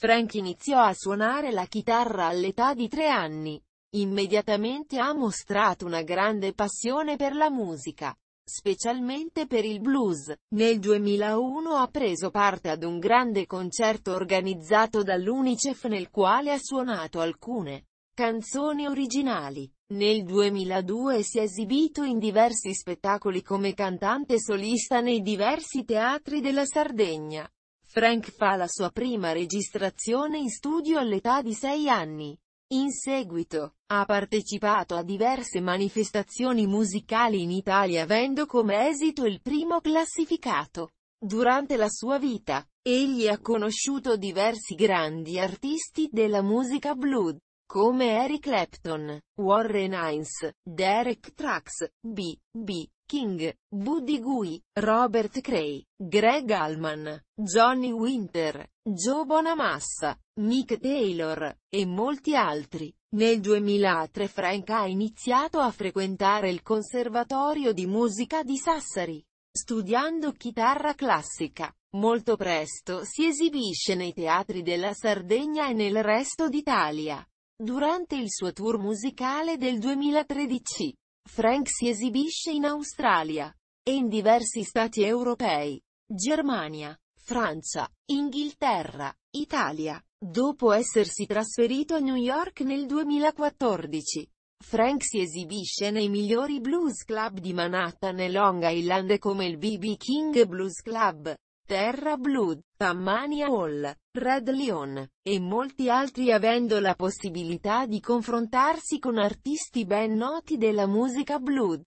Frank iniziò a suonare la chitarra all'età di tre anni. Immediatamente ha mostrato una grande passione per la musica, specialmente per il blues. Nel 2001 ha preso parte ad un grande concerto organizzato dall'UNICEF nel quale ha suonato alcune canzoni originali. Nel 2002 si è esibito in diversi spettacoli come cantante solista nei diversi teatri della Sardegna. Frank fa la sua prima registrazione in studio all'età di 6 anni. In seguito, ha partecipato a diverse manifestazioni musicali in Italia avendo come esito il primo classificato. Durante la sua vita, egli ha conosciuto diversi grandi artisti della musica blues, come Eric Clapton, Warren Hines, Derek Trax, B.B. King, Buddy Gui, Robert Cray, Greg Allman, Johnny Winter, Joe Bonamassa, Mick Taylor, e molti altri. Nel 2003 Frank ha iniziato a frequentare il Conservatorio di Musica di Sassari, studiando chitarra classica. Molto presto si esibisce nei teatri della Sardegna e nel resto d'Italia. Durante il suo tour musicale del 2013, Frank si esibisce in Australia e in diversi stati europei, Germania, Francia, Inghilterra, Italia. Dopo essersi trasferito a New York nel 2014, Frank si esibisce nei migliori blues club di Manhattan e Long Island come il BB King Blues Club, Terra Blood, Tammania Hall, Red Leon, e molti altri avendo la possibilità di confrontarsi con artisti ben noti della musica blues.